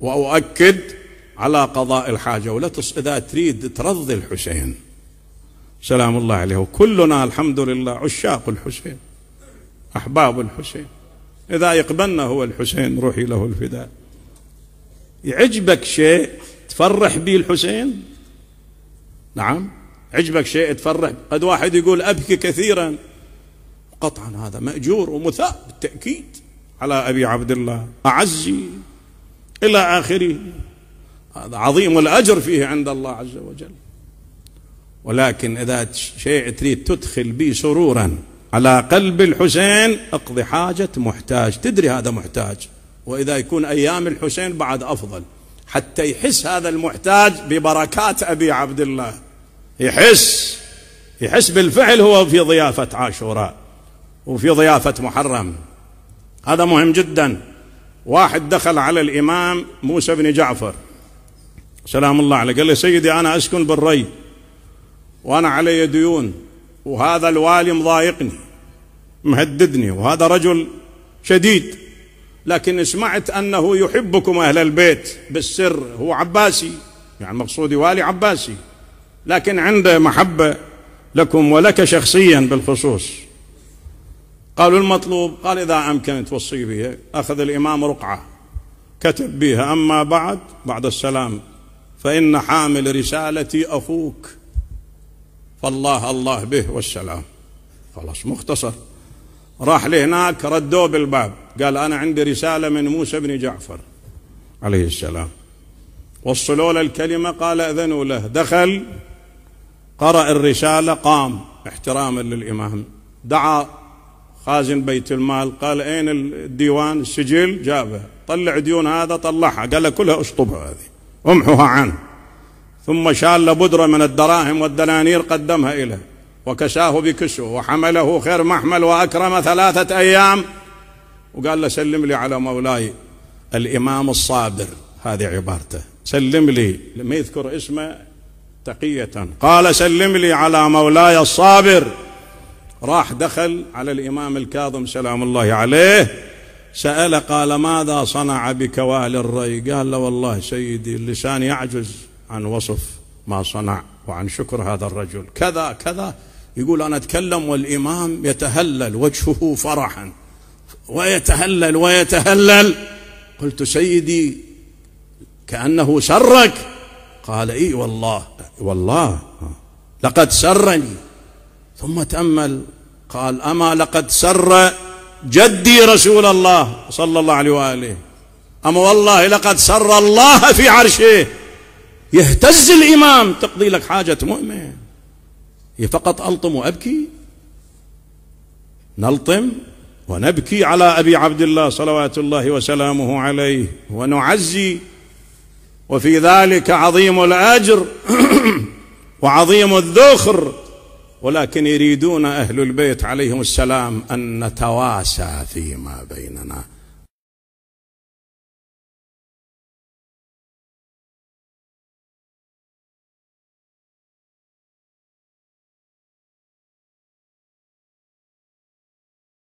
وأؤكد على قضاء الحاجة ولا تص... إذا تريد ترضي الحسين سلام الله عليه وكلنا الحمد لله عشاق الحسين أحباب الحسين إذا يقبلنا هو الحسين روحي له الفداء يعجبك شيء تفرح به الحسين نعم عجبك شيء تفرح قد واحد يقول أبكي كثيرا قطعا هذا مأجور ومثاب بالتأكيد على أبي عبد الله أعزي إلى آخره هذا عظيم الأجر فيه عند الله عز وجل ولكن إذا شيء تريد تدخل به سرورا على قلب الحسين اقضي حاجة محتاج تدري هذا محتاج وإذا يكون أيام الحسين بعد أفضل حتى يحس هذا المحتاج ببركات أبي عبد الله يحس يحس بالفعل هو في ضيافة عاشوراء وفي ضيافة محرم هذا مهم جدا واحد دخل على الإمام موسى بن جعفر سلام الله عليه قال له سيدي أنا أسكن بالري وأنا علي ديون وهذا الوالي مضايقني مهددني وهذا رجل شديد لكن سمعت أنه يحبكم أهل البيت بالسر هو عباسي يعني مقصودي والي عباسي لكن عنده محبة لكم ولك شخصيا بالخصوص قالوا المطلوب قال إذا أمكن توصي بها أخذ الإمام رقعة كتب بها أما بعد بعد السلام فإن حامل رسالتي أخوك فالله الله به والسلام خلاص مختصر راح لهناك ردوه بالباب قال أنا عندي رسالة من موسى بن جعفر عليه السلام وصلوا له الكلمة قال أذنوا له دخل قرأ الرسالة قام احتراما للإمام دعا خازن بيت المال قال أين الديوان السجل جابه طلع ديون هذا طلعها قال له كلها اشطبها هذه امحوها عنه ثم شال بدرة من الدراهم والدنانير قدمها إليه وكساه بكسوه وحمله خير محمل وأكرم ثلاثة أيام وقال له سلم لي على مولاي الإمام الصابر هذه عبارته سلم لي لم يذكر اسمه تقية قال سلم لي على مولاي الصابر راح دخل على الإمام الكاظم سلام الله عليه سأل قال ماذا صنع بك وأهل الري قال له والله سيدي اللسان يعجز عن وصف ما صنع وعن شكر هذا الرجل كذا كذا يقول أنا أتكلم والإمام يتهلل وجهه فرحا ويتهلل ويتهلل قلت سيدي كأنه سرك قال إي والله والله لقد سرني ثم تأمل قال أما لقد سر جدي رسول الله صلى الله عليه وآله أما والله لقد سر الله في عرشه يهتز الإمام تقضي لك حاجة مؤمن فقط ألطم وأبكي نلطم ونبكي على أبي عبد الله صلوات الله وسلامه عليه ونعزي وفي ذلك عظيم الأجر وعظيم الذخر ولكن يريدون اهل البيت عليهم السلام ان نتواسى فيما بيننا